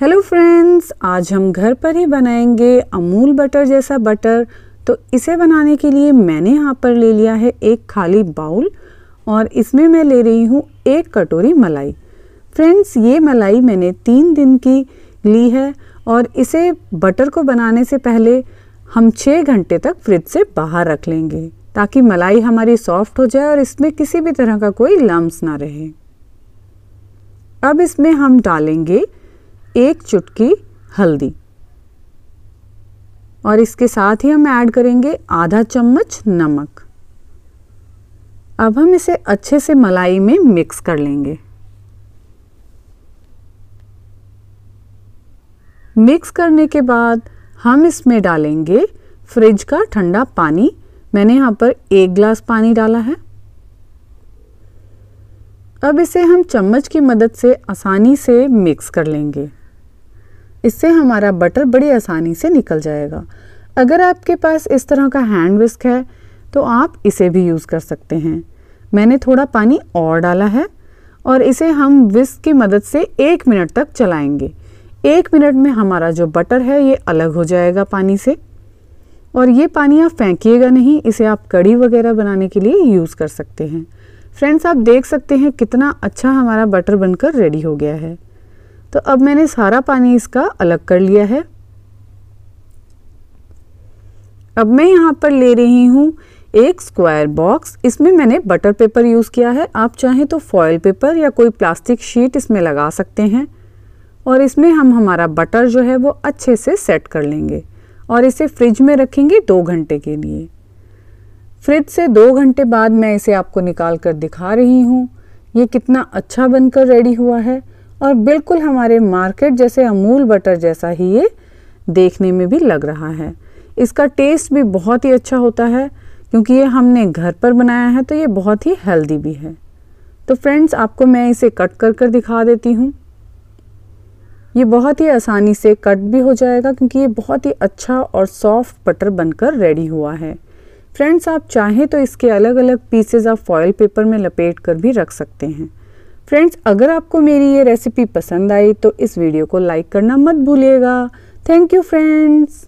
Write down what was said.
hello friends आज हम घर पर ही बनाएंगे अमूल बटर जैसा बटर तो इसे बनाने के लिए मैंने यहाँ पर ले लिया है एक खाली बाउल और इसमें मैं ले रही हूँ एक कटोरी मलाई फ्रेंड्स ये मलाई मैंने तीन दिन की ली है और इसे बटर को बनाने से पहले हम छः घंटे तक फ्रिज से बाहर रख लेंगे ताकि मलाई हमारी सॉफ्ट हो जाए और इसमें किसी भी तरह का कोई लम्ब ना रहे अब इसमें हम डालेंगे एक चुटकी हल्दी और इसके साथ ही हम ऐड करेंगे आधा चम्मच नमक अब हम इसे अच्छे से मलाई में मिक्स कर लेंगे मिक्स करने के बाद हम इसमें डालेंगे फ्रिज का ठंडा पानी मैंने यहाँ पर एक ग्लास पानी डाला है अब इसे हम चम्मच की मदद से आसानी से मिक्स कर लेंगे इससे हमारा बटर बड़ी आसानी से निकल जाएगा अगर आपके पास इस तरह का हैंड विस्क है तो आप इसे भी यूज़ कर सकते हैं मैंने थोड़ा पानी और डाला है और इसे हम विस्क की मदद से एक मिनट तक चलाएंगे एक मिनट में हमारा जो बटर है ये अलग हो जाएगा पानी से और ये पानी आप फेंकिएगा नहीं इसे आप कड़ी वगैरह बनाने के लिए यूज़ कर सकते हैं फ्रेंड्स आप देख सकते हैं कितना अच्छा हमारा बटर बनकर रेडी हो गया है तो अब मैंने सारा पानी इसका अलग कर लिया है अब मैं यहाँ पर ले रही हूँ एक स्क्वायर बॉक्स इसमें मैंने बटर पेपर यूज़ किया है आप चाहें तो फॉयल पेपर या कोई प्लास्टिक शीट इसमें लगा सकते हैं और इसमें हम हमारा बटर जो है वो अच्छे से सेट कर लेंगे और इसे फ्रिज में रखेंगे दो घंटे के लिए फ्रिज से दो घंटे बाद मैं इसे आपको निकाल कर दिखा रही हूँ ये कितना अच्छा बनकर रेडी हुआ है और बिल्कुल हमारे मार्केट जैसे अमूल बटर जैसा ही ये देखने में भी लग रहा है इसका टेस्ट भी बहुत ही अच्छा होता है क्योंकि ये हमने घर पर बनाया है तो ये बहुत ही हेल्दी भी है तो फ्रेंड्स आपको मैं इसे कट कर कर दिखा देती हूँ ये बहुत ही आसानी से कट भी हो जाएगा क्योंकि ये बहुत ही अच्छा और सॉफ्ट बटर बनकर रेडी हुआ है फ्रेंड्स आप चाहें तो इसके अलग अलग पीसेज आप फॉयल पेपर में लपेट कर भी रख सकते हैं फ्रेंड्स अगर आपको मेरी ये रेसिपी पसंद आई तो इस वीडियो को लाइक करना मत भूलिएगा थैंक यू फ्रेंड्स